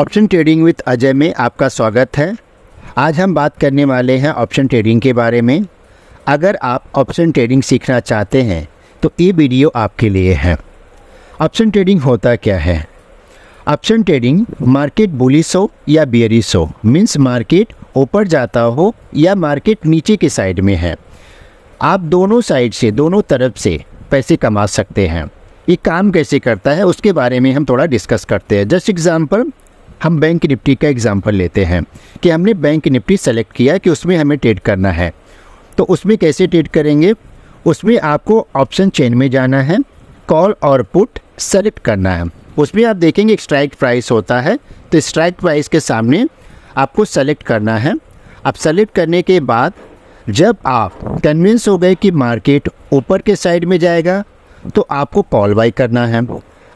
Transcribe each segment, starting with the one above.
option trading with Ajay में आपका स्वागत है आज हम बात करने वाले हैं ऑप्शन ट्रेडिंग के बारे में अगर आप ऑप्शन ट्रेडिंग सीखना चाहते हैं तो ये वीडियो आपके लिए है ऑप्शन ट्रेडिंग होता क्या है ऑप्शन ट्रेडिंग मार्केट बुलिस हो या बियरिस हो मीन्स मार्केट ऊपर जाता हो या मार्केट नीचे के साइड में है आप दोनों साइड से दोनों तरफ से पैसे कमा सकते हैं ये काम कैसे करता है उसके बारे में हम थोड़ा डिस्कस करते हैं जस्ट एग्जाम्पल हम बैंक निफ्टी का एग्जाम्पल लेते हैं कि हमने बैंक निफ्टी सेलेक्ट किया कि उसमें हमें ट्रेड करना है तो उसमें कैसे ट्रेड करेंगे उसमें आपको ऑप्शन चेन में जाना है कॉल और पुट सेलेक्ट करना है उसमें आप देखेंगे स्ट्राइक प्राइस होता है तो स्ट्राइक प्राइस के सामने आपको सेलेक्ट करना है अब सेलेक्ट करने के बाद जब आप कन्विंस हो गए कि मार्केट ऊपर के साइड में जाएगा तो आपको कॉल बाई करना है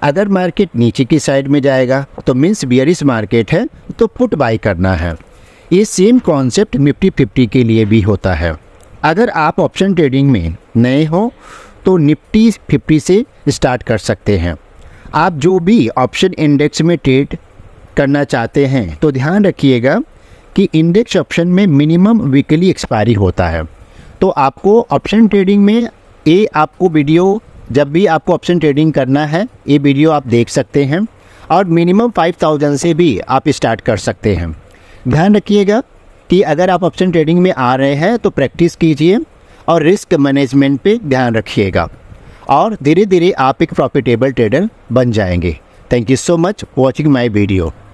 अगर मार्केट नीचे की साइड में जाएगा तो मीन्स बियरिस मार्केट है तो पुट बाई करना है ये सेम कॉन्सेप्ट निफ्टी फिफ्टी के लिए भी होता है अगर आप ऑप्शन ट्रेडिंग में नए हो तो निफ्टी फिफ्टी से स्टार्ट कर सकते हैं आप जो भी ऑप्शन इंडेक्स में ट्रेड करना चाहते हैं तो ध्यान रखिएगा कि इंडेक्स ऑप्शन में मिनिमम वीकली एक्सपायरी होता है तो आपको ऑप्शन ट्रेडिंग में ये आपको वीडियो जब भी आपको ऑप्शन ट्रेडिंग करना है ये वीडियो आप देख सकते हैं और मिनिमम 5000 से भी आप स्टार्ट कर सकते हैं ध्यान रखिएगा कि अगर आप ऑप्शन ट्रेडिंग में आ रहे हैं तो प्रैक्टिस कीजिए और रिस्क मैनेजमेंट पे ध्यान रखिएगा और धीरे धीरे आप एक प्रॉफिटेबल ट्रेडर बन जाएंगे thank you so much watching my video